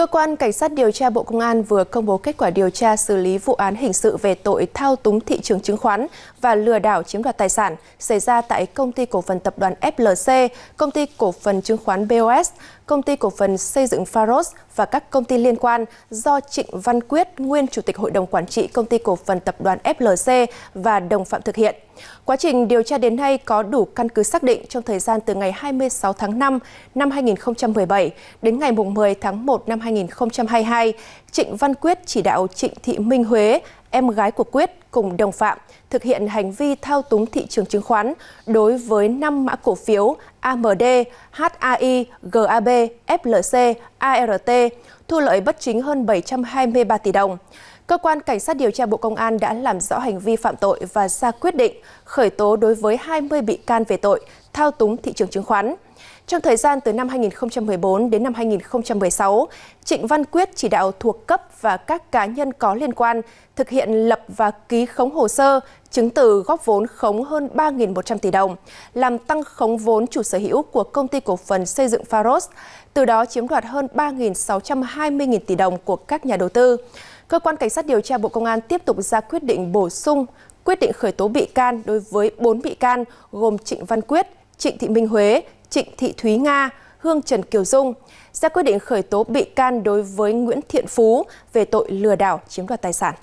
Cơ quan Cảnh sát điều tra Bộ Công an vừa công bố kết quả điều tra xử lý vụ án hình sự về tội thao túng thị trường chứng khoán và lừa đảo chiếm đoạt tài sản xảy ra tại Công ty Cổ phần Tập đoàn FLC, Công ty Cổ phần Chứng khoán BOS, Công ty Cổ phần Xây dựng Faros và các công ty liên quan do Trịnh Văn Quyết, nguyên Chủ tịch Hội đồng Quản trị Công ty Cổ phần Tập đoàn FLC và đồng phạm thực hiện. Quá trình điều tra đến nay có đủ căn cứ xác định trong thời gian từ ngày 26 tháng 5 năm 2017 đến ngày 10 tháng 1 năm 2017 2022, Trịnh Văn Quyết chỉ đạo Trịnh Thị Minh Huế, em gái của Quyết cùng đồng phạm thực hiện hành vi thao túng thị trường chứng khoán đối với 5 mã cổ phiếu AMD, HAI, GAB, FLC, ART, thu lợi bất chính hơn 723 tỷ đồng. Cơ quan Cảnh sát điều tra Bộ Công an đã làm rõ hành vi phạm tội và ra quyết định khởi tố đối với 20 bị can về tội thao túng thị trường chứng khoán. Trong thời gian từ năm 2014 đến năm 2016, Trịnh Văn Quyết chỉ đạo thuộc cấp và các cá nhân có liên quan thực hiện lập và ký khống hồ sơ, chứng từ góp vốn khống hơn 3.100 tỷ đồng, làm tăng khống vốn chủ sở hữu của công ty cổ phần xây dựng Faros, từ đó chiếm đoạt hơn 3.620.000 tỷ đồng của các nhà đầu tư. Cơ quan Cảnh sát điều tra Bộ Công an tiếp tục ra quyết định bổ sung quyết định khởi tố bị can đối với 4 bị can gồm Trịnh Văn Quyết, Trịnh Thị Minh Huế, Trịnh Thị Thúy Nga, Hương Trần Kiều Dung ra quyết định khởi tố bị can đối với Nguyễn Thiện Phú về tội lừa đảo chiếm đoạt tài sản.